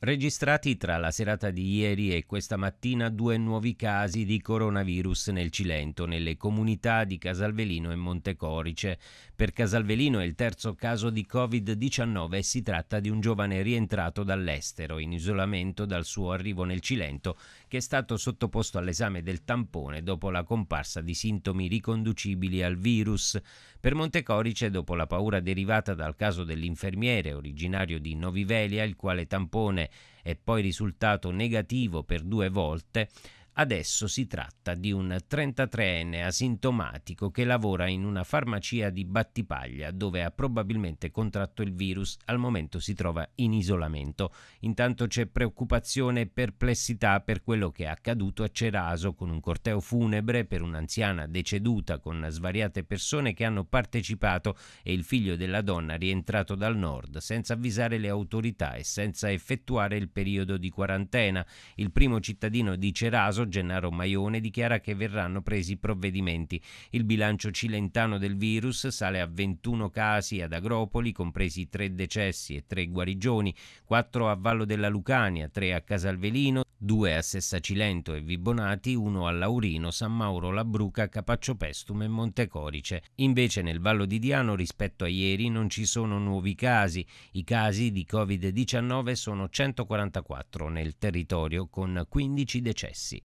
Registrati tra la serata di ieri e questa mattina due nuovi casi di coronavirus nel Cilento, nelle comunità di Casalvelino e Montecorice. Per Casalvelino è il terzo caso di Covid-19 e si tratta di un giovane rientrato dall'estero, in isolamento dal suo arrivo nel Cilento, che è stato sottoposto all'esame del tampone dopo la comparsa di sintomi riconducibili al virus. Per Montecorice, dopo la paura derivata dal caso dell'infermiere originario di Novivelia, il quale tampone è poi risultato negativo per due volte, Adesso si tratta di un 33enne asintomatico che lavora in una farmacia di Battipaglia dove ha probabilmente contratto il virus, al momento si trova in isolamento. Intanto c'è preoccupazione e perplessità per quello che è accaduto a Ceraso con un corteo funebre per un'anziana deceduta con svariate persone che hanno partecipato e il figlio della donna rientrato dal nord senza avvisare le autorità e senza effettuare il periodo di quarantena. Il primo cittadino di Ceraso Ministro Gennaro Maione dichiara che verranno presi provvedimenti. Il bilancio cilentano del virus sale a 21 casi ad Agropoli, compresi 3 decessi e 3 guarigioni, 4 a Vallo della Lucania, 3 a Casalvelino, 2 a Sessacilento e Vibonati, 1 a Laurino, San Mauro, Labruca, Capacciopestum e Montecorice. Invece nel Vallo di Diano rispetto a ieri non ci sono nuovi casi. I casi di Covid-19 sono 144 nel territorio con 15 decessi.